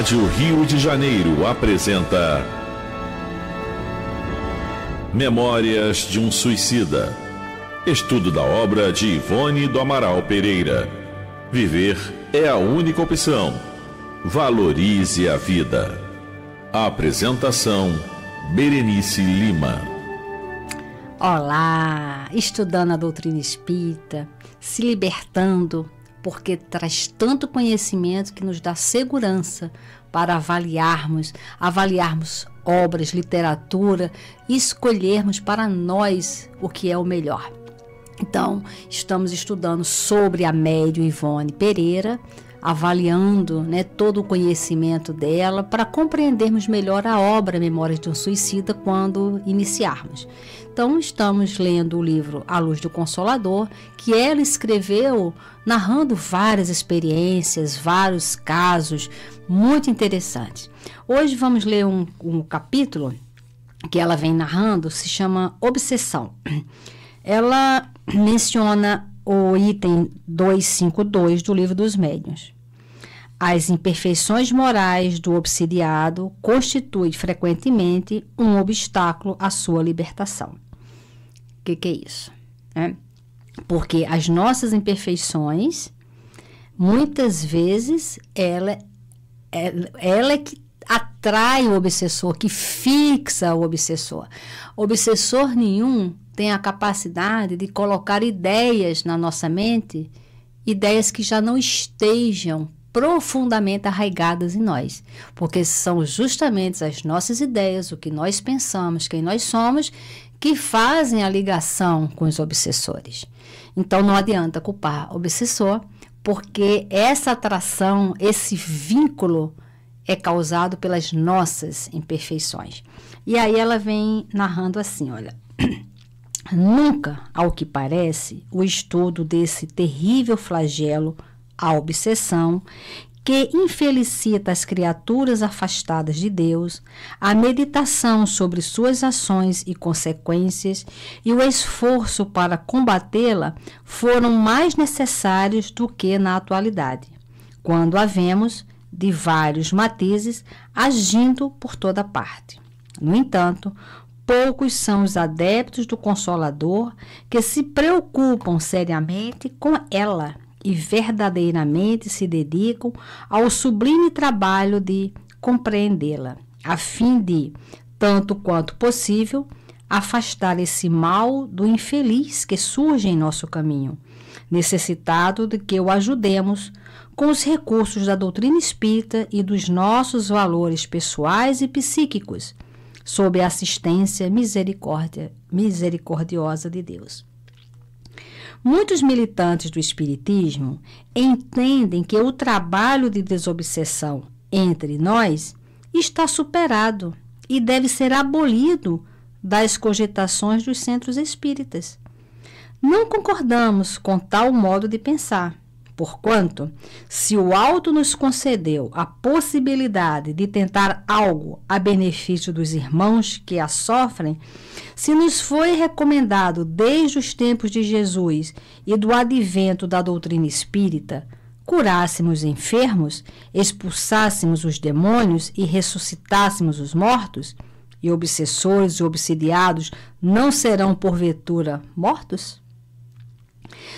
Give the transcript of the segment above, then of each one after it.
Rádio Rio de Janeiro apresenta Memórias de um Suicida. Estudo da obra de Ivone do Amaral Pereira. Viver é a única opção. Valorize a vida. A apresentação: Berenice Lima. Olá, estudando a doutrina espírita, se libertando porque traz tanto conhecimento que nos dá segurança para avaliarmos, avaliarmos obras, literatura e escolhermos para nós o que é o melhor. Então, estamos estudando sobre a Ivone Pereira, avaliando né, todo o conhecimento dela para compreendermos melhor a obra Memórias de um Suicida quando iniciarmos. Então, estamos lendo o livro A Luz do Consolador, que ela escreveu narrando várias experiências, vários casos, muito interessantes. Hoje vamos ler um, um capítulo que ela vem narrando, se chama Obsessão. Ela menciona o item 252 do Livro dos Médiuns. As imperfeições morais do obsidiado constituem frequentemente um obstáculo à sua libertação. O que, que, é isso? É. Porque as nossas imperfeições, muitas vezes, ela, ela, ela é que atrai o obsessor, que fixa o obsessor. Obsessor nenhum tem a capacidade de colocar ideias na nossa mente, ideias que já não estejam profundamente arraigadas em nós, porque são justamente as nossas ideias, o que nós pensamos, quem nós somos, que fazem a ligação com os obsessores. Então não adianta culpar o obsessor, porque essa atração, esse vínculo é causado pelas nossas imperfeições. E aí ela vem narrando assim, olha. Nunca, ao que parece, o estudo desse terrível flagelo, a obsessão, que infelicita as criaturas afastadas de Deus, a meditação sobre suas ações e consequências e o esforço para combatê-la foram mais necessários do que na atualidade, quando a vemos de vários matizes agindo por toda parte. No entanto, poucos são os adeptos do Consolador que se preocupam seriamente com ela e verdadeiramente se dedicam ao sublime trabalho de compreendê-la, a fim de, tanto quanto possível, afastar esse mal do infeliz que surge em nosso caminho, necessitado de que o ajudemos com os recursos da doutrina espírita e dos nossos valores pessoais e psíquicos sob a assistência misericórdia, misericordiosa de Deus. Muitos militantes do Espiritismo entendem que o trabalho de desobsessão entre nós está superado e deve ser abolido das cogitações dos centros espíritas. Não concordamos com tal modo de pensar Porquanto, se o alto nos concedeu a possibilidade de tentar algo a benefício dos irmãos que a sofrem, se nos foi recomendado desde os tempos de Jesus e do advento da doutrina espírita, curássemos enfermos, expulsássemos os demônios e ressuscitássemos os mortos, e obsessores e obsidiados não serão porventura mortos?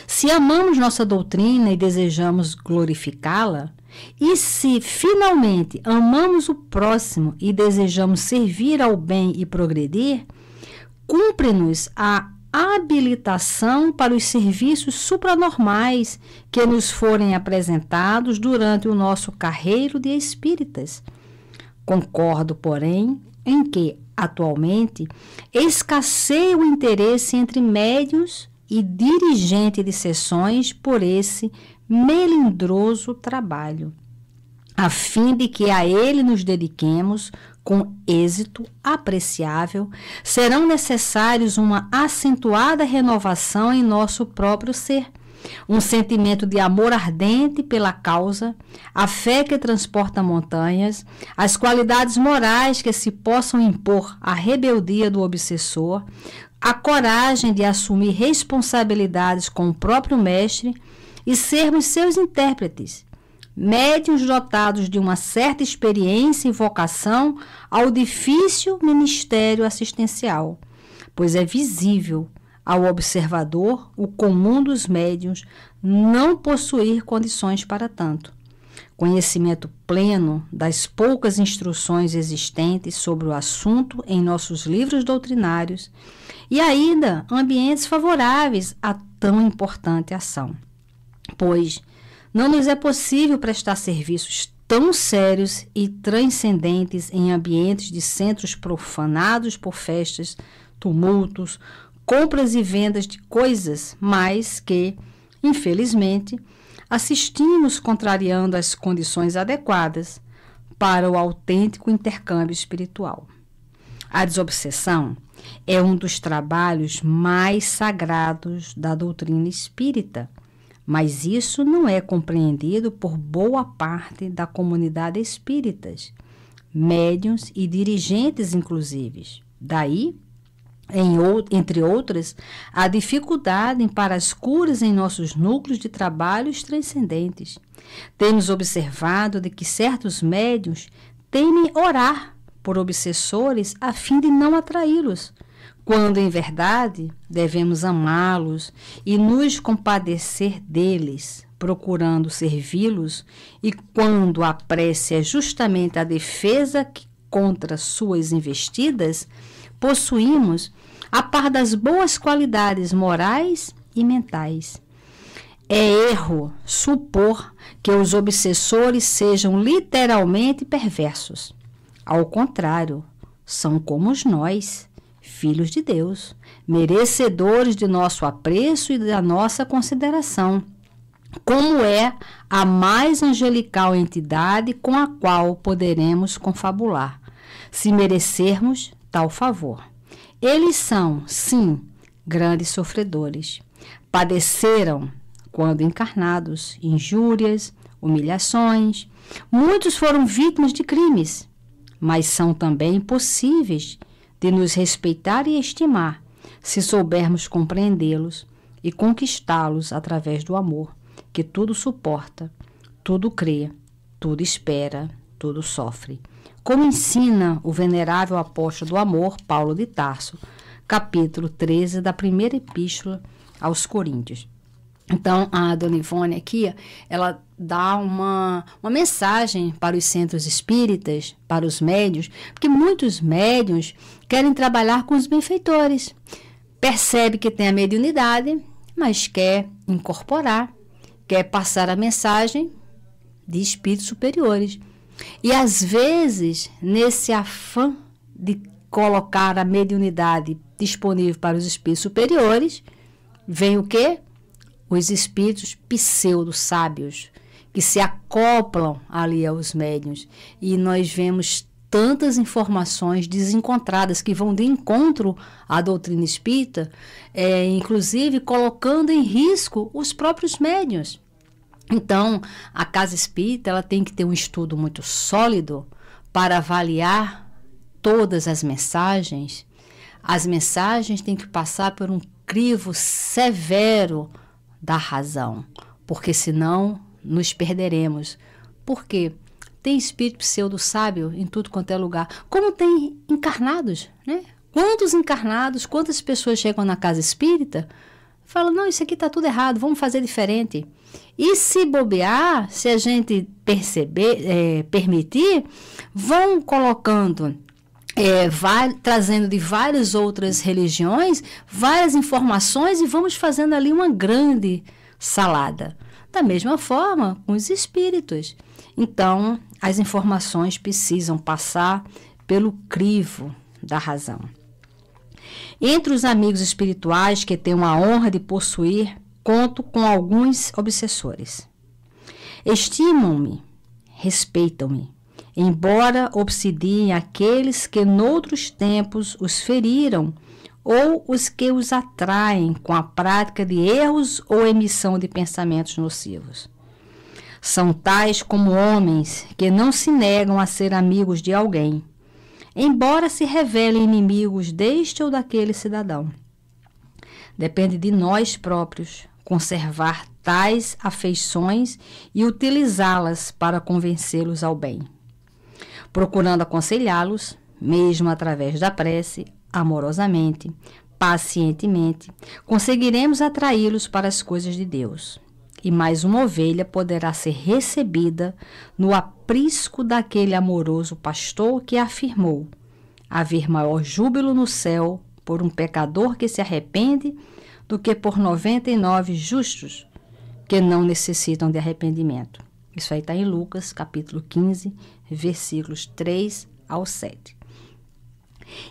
Se amamos nossa doutrina e desejamos glorificá-la, e se finalmente amamos o próximo e desejamos servir ao bem e progredir, cumpre-nos a habilitação para os serviços supranormais que nos forem apresentados durante o nosso carreiro de espíritas. Concordo, porém, em que, atualmente, escasseia o interesse entre médios e dirigente de sessões por esse melindroso trabalho, a fim de que a ele nos dediquemos com êxito apreciável, serão necessários uma acentuada renovação em nosso próprio ser, um sentimento de amor ardente pela causa, a fé que transporta montanhas, as qualidades morais que se possam impor à rebeldia do obsessor, a coragem de assumir responsabilidades com o próprio mestre e sermos seus intérpretes, médiuns dotados de uma certa experiência e vocação ao difícil ministério assistencial, pois é visível ao observador o comum dos médiuns não possuir condições para tanto. Conhecimento pleno das poucas instruções existentes sobre o assunto em nossos livros doutrinários e ainda ambientes favoráveis a tão importante ação. Pois não nos é possível prestar serviços tão sérios e transcendentes em ambientes de centros profanados por festas, tumultos, compras e vendas de coisas, mas que, infelizmente, assistimos contrariando as condições adequadas para o autêntico intercâmbio espiritual. A desobsessão é um dos trabalhos mais sagrados da doutrina espírita, mas isso não é compreendido por boa parte da comunidade espíritas, médiuns e dirigentes, inclusive. Daí, entre outras, a dificuldade para as curas em nossos núcleos de trabalhos transcendentes. Temos observado de que certos médiuns temem orar por obsessores a fim de não atraí-los, quando em verdade devemos amá-los e nos compadecer deles, procurando servi-los, e quando a prece é justamente a defesa que, contra suas investidas, possuímos a par das boas qualidades morais e mentais. É erro supor que os obsessores sejam literalmente perversos. Ao contrário, são como nós, filhos de Deus, merecedores de nosso apreço e da nossa consideração, como é a mais angelical entidade com a qual poderemos confabular, se merecermos tal favor. Eles são, sim, grandes sofredores. Padeceram, quando encarnados, injúrias, humilhações. Muitos foram vítimas de crimes mas são também possíveis de nos respeitar e estimar se soubermos compreendê-los e conquistá-los através do amor, que tudo suporta, tudo crê, tudo espera, tudo sofre. Como ensina o venerável apóstolo do amor, Paulo de Tarso, capítulo 13 da primeira epístola aos Coríntios. Então, a dona Ivone aqui, ela dar uma, uma mensagem para os centros espíritas, para os médios, porque muitos médios querem trabalhar com os benfeitores. Percebe que tem a mediunidade, mas quer incorporar, quer passar a mensagem de espíritos superiores. E às vezes, nesse afã de colocar a mediunidade disponível para os espíritos superiores, vem o quê? Os espíritos pseudo-sábios, que se acoplam ali aos médiuns. E nós vemos tantas informações desencontradas que vão de encontro à doutrina espírita, é, inclusive colocando em risco os próprios médiuns. Então, a casa espírita ela tem que ter um estudo muito sólido para avaliar todas as mensagens. As mensagens têm que passar por um crivo severo da razão, porque senão nos perderemos. Por quê? Tem espírito pseudo-sábio em tudo quanto é lugar. Como tem encarnados, né? Quantos encarnados, quantas pessoas chegam na casa espírita falam, não, isso aqui está tudo errado, vamos fazer diferente. E se bobear, se a gente perceber, é, permitir, vão colocando, é, vai, trazendo de várias outras religiões, várias informações e vamos fazendo ali uma grande salada. Da mesma forma com os espíritos. Então, as informações precisam passar pelo crivo da razão. Entre os amigos espirituais que tenho a honra de possuir, conto com alguns obsessores. Estimam-me, respeitam-me, embora obsidiem aqueles que noutros tempos os feriram ou os que os atraem com a prática de erros ou emissão de pensamentos nocivos. São tais como homens que não se negam a ser amigos de alguém, embora se revelem inimigos deste ou daquele cidadão. Depende de nós próprios conservar tais afeições e utilizá-las para convencê-los ao bem, procurando aconselhá-los, mesmo através da prece, amorosamente, pacientemente, conseguiremos atraí-los para as coisas de Deus. E mais uma ovelha poderá ser recebida no aprisco daquele amoroso pastor que afirmou haver maior júbilo no céu por um pecador que se arrepende do que por 99 justos que não necessitam de arrependimento. Isso aí está em Lucas, capítulo 15, versículos 3 ao 7.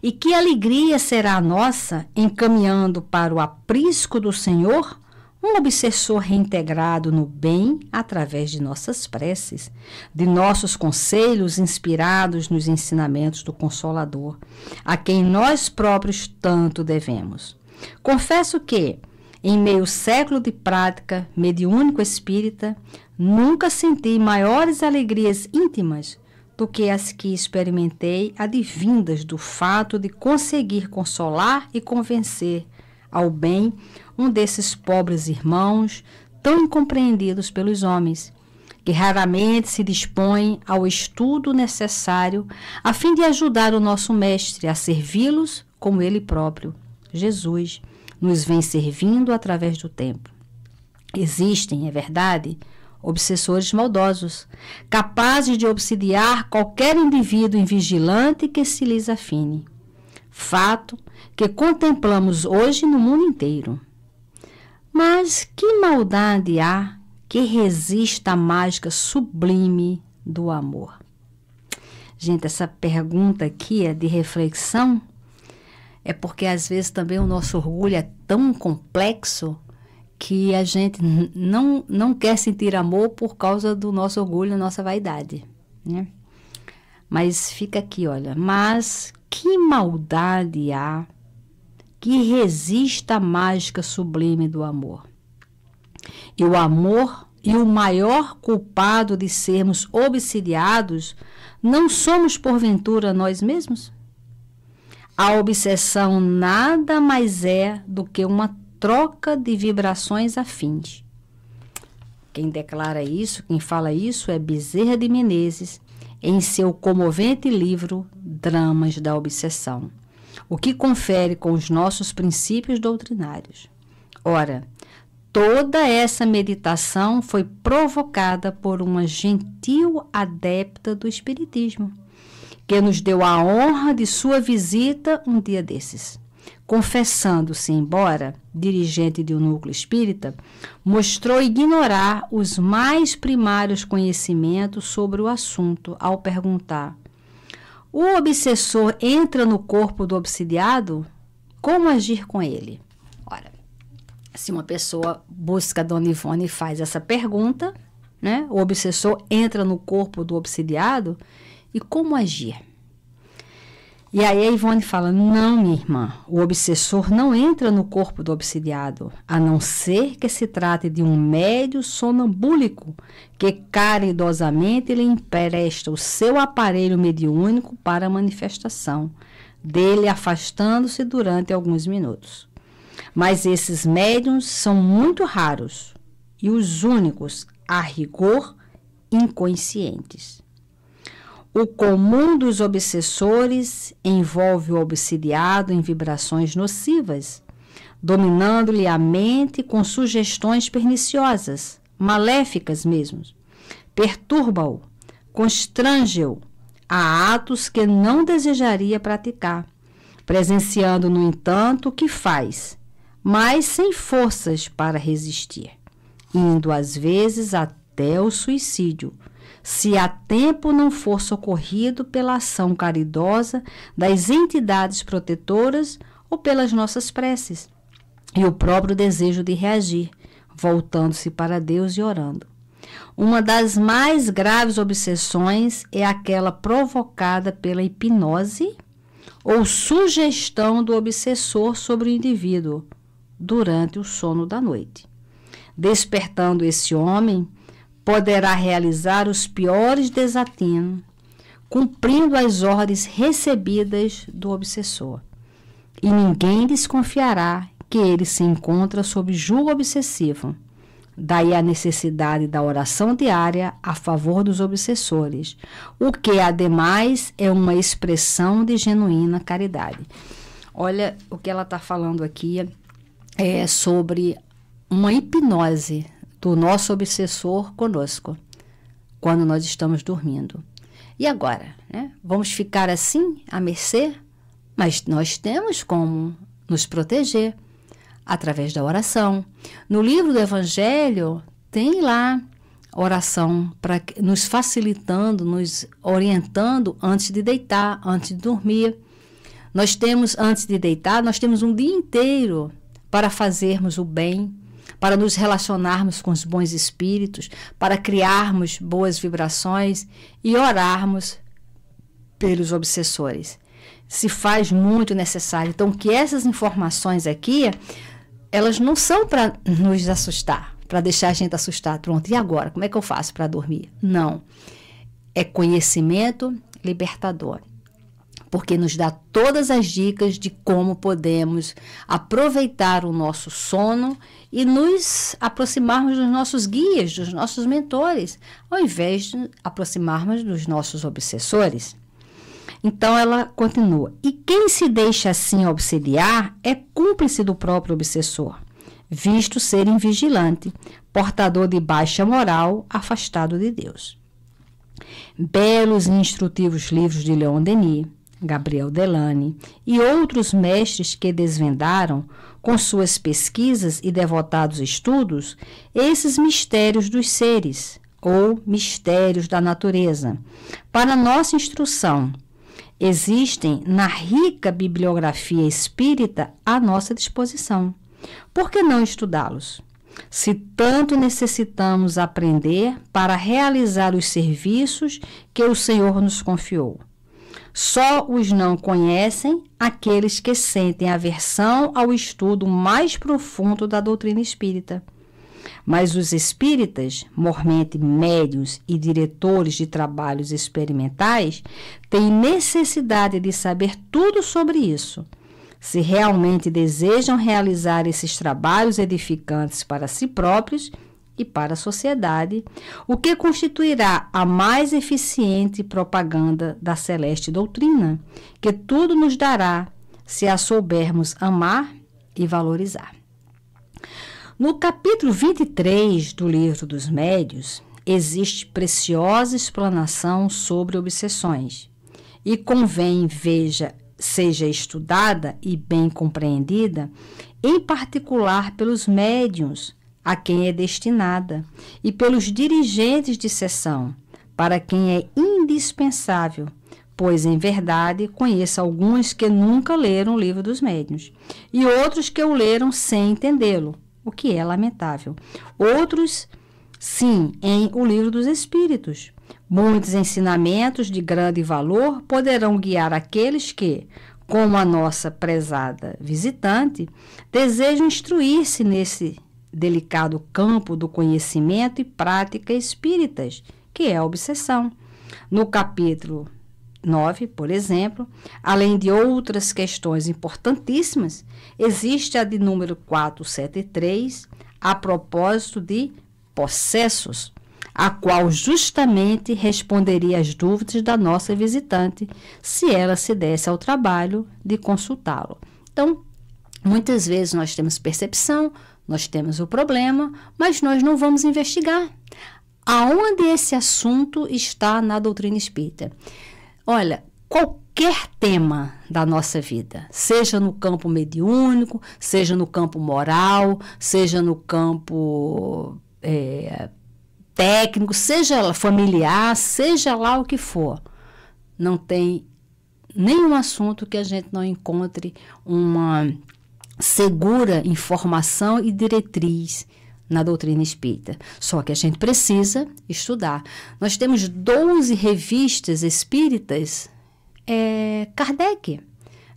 E que alegria será a nossa encaminhando para o aprisco do Senhor um obsessor reintegrado no bem através de nossas preces, de nossos conselhos inspirados nos ensinamentos do Consolador, a quem nós próprios tanto devemos. Confesso que, em meio século de prática mediúnico espírita, nunca senti maiores alegrias íntimas do que as que experimentei, advindas do fato de conseguir consolar e convencer ao bem um desses pobres irmãos tão incompreendidos pelos homens, que raramente se dispõem ao estudo necessário a fim de ajudar o nosso Mestre a servi-los como ele próprio, Jesus, nos vem servindo através do tempo. Existem, é verdade, obsessores maldosos, capazes de obsidiar qualquer indivíduo invigilante que se lhes afine. Fato que contemplamos hoje no mundo inteiro. Mas que maldade há que resista à mágica sublime do amor? Gente, essa pergunta aqui é de reflexão. É porque às vezes também o nosso orgulho é tão complexo que a gente não, não quer sentir amor por causa do nosso orgulho, nossa vaidade, né? Mas fica aqui, olha, mas que maldade há que resista à mágica sublime do amor. E o amor e o maior culpado de sermos obsidiados não somos porventura nós mesmos? A obsessão nada mais é do que uma troca de vibrações afins. Quem declara isso, quem fala isso é Bezerra de Menezes, em seu comovente livro Dramas da Obsessão, o que confere com os nossos princípios doutrinários. Ora, toda essa meditação foi provocada por uma gentil adepta do Espiritismo, que nos deu a honra de sua visita um dia desses confessando-se embora dirigente de um núcleo espírita, mostrou ignorar os mais primários conhecimentos sobre o assunto ao perguntar: O obsessor entra no corpo do obsidiado? Como agir com ele? Ora, se uma pessoa busca Dona Ivone e faz essa pergunta, né? O obsessor entra no corpo do obsidiado e como agir? E aí a Ivone fala: Não, minha irmã, o obsessor não entra no corpo do obsidiado, a não ser que se trate de um médio sonambúlico que caridosamente lhe empresta o seu aparelho mediúnico para a manifestação dele, afastando-se durante alguns minutos. Mas esses médiums são muito raros e os únicos, a rigor, inconscientes. O comum dos obsessores envolve o obsidiado em vibrações nocivas, dominando-lhe a mente com sugestões perniciosas, maléficas mesmo. Perturba-o, constrange-o a atos que não desejaria praticar, presenciando, no entanto, o que faz, mas sem forças para resistir, indo às vezes até o suicídio se a tempo não for socorrido pela ação caridosa das entidades protetoras ou pelas nossas preces e o próprio desejo de reagir, voltando-se para Deus e orando. Uma das mais graves obsessões é aquela provocada pela hipnose ou sugestão do obsessor sobre o indivíduo durante o sono da noite, despertando esse homem poderá realizar os piores desatinos, cumprindo as ordens recebidas do obsessor. E ninguém desconfiará que ele se encontra sob julgo obsessivo. Daí a necessidade da oração diária a favor dos obsessores, o que, ademais, é uma expressão de genuína caridade. Olha o que ela está falando aqui é sobre uma hipnose, do nosso obsessor conosco, quando nós estamos dormindo. E agora, né? Vamos ficar assim, à mercê? Mas nós temos como nos proteger através da oração. No livro do Evangelho tem lá oração para nos facilitando, nos orientando antes de deitar, antes de dormir. Nós temos antes de deitar, nós temos um dia inteiro para fazermos o bem para nos relacionarmos com os bons espíritos, para criarmos boas vibrações e orarmos pelos obsessores. Se faz muito necessário. Então, que essas informações aqui, elas não são para nos assustar, para deixar a gente assustar. Pronto, e agora? Como é que eu faço para dormir? Não. É conhecimento libertador porque nos dá todas as dicas de como podemos aproveitar o nosso sono e nos aproximarmos dos nossos guias, dos nossos mentores, ao invés de aproximarmos dos nossos obsessores. Então ela continua: e quem se deixa assim auxiliar é cúmplice do próprio obsessor, visto ser invigilante, portador de baixa moral, afastado de Deus. Belos e instrutivos livros de Leon Denis Gabriel Delane, e outros mestres que desvendaram, com suas pesquisas e devotados estudos, esses mistérios dos seres, ou mistérios da natureza, para nossa instrução. Existem na rica bibliografia espírita à nossa disposição. Por que não estudá-los? Se tanto necessitamos aprender para realizar os serviços que o Senhor nos confiou. Só os não conhecem aqueles que sentem aversão ao estudo mais profundo da doutrina espírita. Mas os espíritas, mormente médios e diretores de trabalhos experimentais, têm necessidade de saber tudo sobre isso. Se realmente desejam realizar esses trabalhos edificantes para si próprios, e para a sociedade, o que constituirá a mais eficiente propaganda da celeste doutrina, que tudo nos dará se a soubermos amar e valorizar. No capítulo 23 do Livro dos Médios, existe preciosa explanação sobre obsessões e convém veja seja estudada e bem compreendida, em particular pelos médiuns, a quem é destinada, e pelos dirigentes de seção, para quem é indispensável, pois, em verdade, conheço alguns que nunca leram o livro dos médiuns, e outros que o leram sem entendê-lo, o que é lamentável. Outros, sim, em O Livro dos Espíritos. Muitos ensinamentos de grande valor poderão guiar aqueles que, como a nossa prezada visitante, desejam instruir-se nesse delicado campo do conhecimento e prática espíritas, que é a obsessão. No capítulo 9, por exemplo, além de outras questões importantíssimas, existe a de número 473, a propósito de processos, a qual justamente responderia às dúvidas da nossa visitante, se ela se desse ao trabalho de consultá-lo. Então, muitas vezes nós temos percepção, nós temos o problema, mas nós não vamos investigar. Aonde esse assunto está na doutrina espírita? Olha, qualquer tema da nossa vida, seja no campo mediúnico, seja no campo moral, seja no campo é, técnico, seja familiar, seja lá o que for, não tem nenhum assunto que a gente não encontre uma segura informação e diretriz na doutrina espírita. Só que a gente precisa estudar. Nós temos 12 revistas espíritas é, Kardec.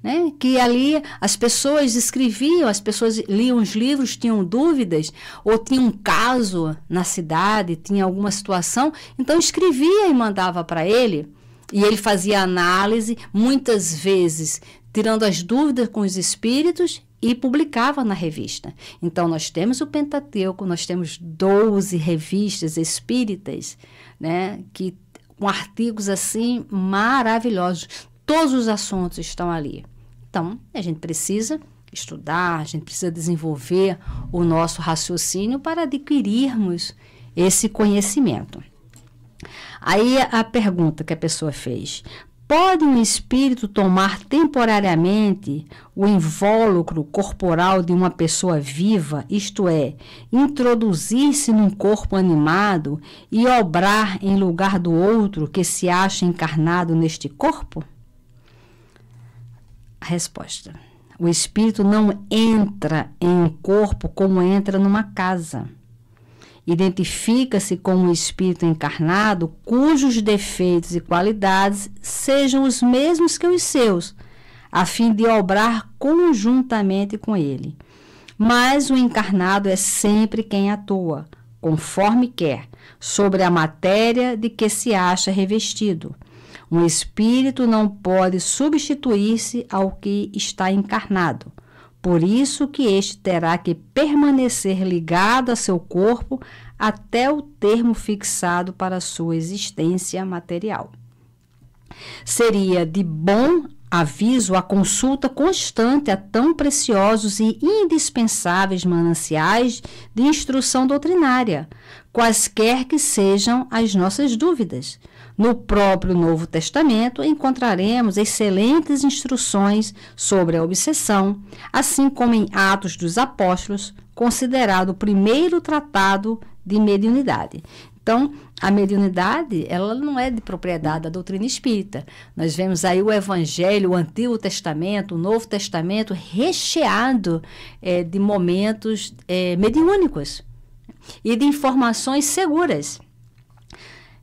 Né? Que ali as pessoas escreviam, as pessoas liam os livros, tinham dúvidas, ou tinha um caso na cidade, tinha alguma situação, então escrevia e mandava para ele. E ele fazia análise, muitas vezes tirando as dúvidas com os espíritos e publicava na revista. Então, nós temos o Pentateuco, nós temos 12 revistas espíritas, né, que com artigos assim maravilhosos. Todos os assuntos estão ali. Então, a gente precisa estudar, a gente precisa desenvolver o nosso raciocínio para adquirirmos esse conhecimento. Aí a pergunta que a pessoa fez: Pode um espírito tomar temporariamente o invólucro corporal de uma pessoa viva, isto é, introduzir-se num corpo animado e obrar em lugar do outro que se acha encarnado neste corpo? A resposta: o espírito não entra em um corpo como entra numa casa. Identifica-se com um espírito encarnado cujos defeitos e qualidades sejam os mesmos que os seus, a fim de obrar conjuntamente com ele. Mas o encarnado é sempre quem atua, conforme quer, sobre a matéria de que se acha revestido. Um espírito não pode substituir-se ao que está encarnado. Por isso que este terá que permanecer ligado a seu corpo até o termo fixado para sua existência material. Seria de bom aviso a consulta constante a tão preciosos e indispensáveis mananciais de instrução doutrinária quaisquer que sejam as nossas dúvidas. No próprio Novo Testamento encontraremos excelentes instruções sobre a obsessão, assim como em Atos dos Apóstolos, considerado o primeiro tratado de mediunidade. Então, a mediunidade, ela não é de propriedade da doutrina espírita. Nós vemos aí o Evangelho, o Antigo Testamento, o Novo Testamento, recheado é, de momentos é, mediúnicos e de informações seguras.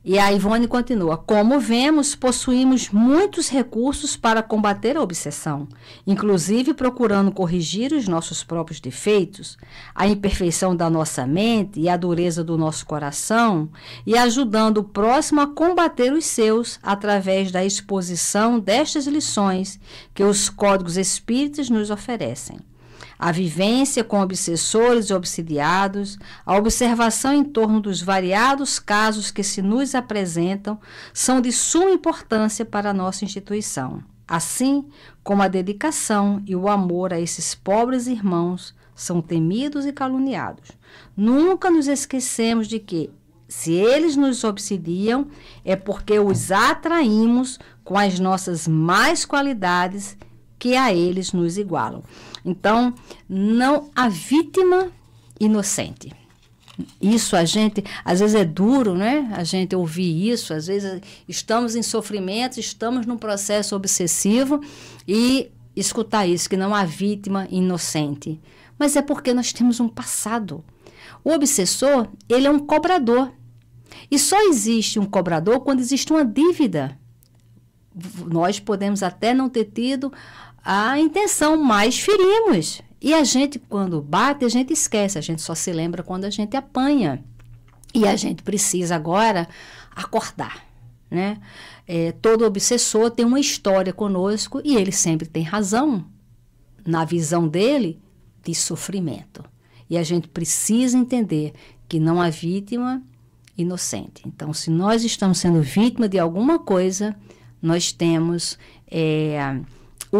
E a Ivone continua: Como vemos, possuímos muitos recursos para combater a obsessão, inclusive procurando corrigir os nossos próprios defeitos, a imperfeição da nossa mente e a dureza do nosso coração, e ajudando o próximo a combater os seus através da exposição destas lições que os códigos espíritas nos oferecem a vivência com obsessores e obsidiados, a observação em torno dos variados casos que se nos apresentam são de suma importância para a nossa instituição, assim como a dedicação e o amor a esses pobres irmãos são temidos e caluniados. Nunca nos esquecemos de que, se eles nos obsidiam, é porque os atraímos com as nossas mais qualidades que a eles nos igualam. Então, não a vítima inocente. Isso a gente, às vezes é duro, né? A gente ouvir isso, às vezes estamos em sofrimento, estamos num processo obsessivo e escutar isso, que não há vítima inocente. Mas é porque nós temos um passado. O obsessor, ele é um cobrador. E só existe um cobrador quando existe uma dívida. Nós podemos até não ter tido a intenção, mas ferimos. E a gente, quando bate, a gente esquece, a gente só se lembra quando a gente apanha. E a gente precisa agora acordar, né? É, todo obsessor tem uma história conosco e ele sempre tem razão, na visão dele, de sofrimento. E a gente precisa entender que não há vítima inocente. Então, se nós estamos sendo vítima de alguma coisa, nós temos. É,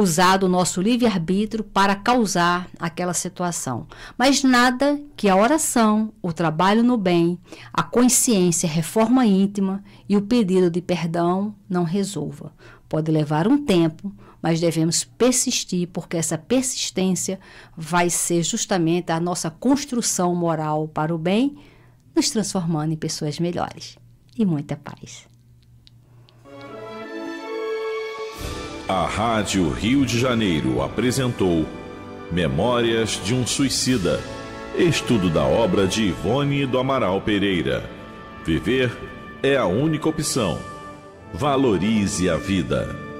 usado o nosso livre-arbítrio para causar aquela situação. Mas nada que a oração, o trabalho no bem, a consciência, a reforma íntima e o pedido de perdão não resolva. Pode levar um tempo, mas devemos persistir, porque essa persistência vai ser justamente a nossa construção moral para o bem, nos transformando em pessoas melhores. E muita paz. A Rádio Rio de Janeiro apresentou Memórias de um Suicida. Estudo da obra de Ivone do Amaral Pereira. Viver é a única opção. Valorize a vida.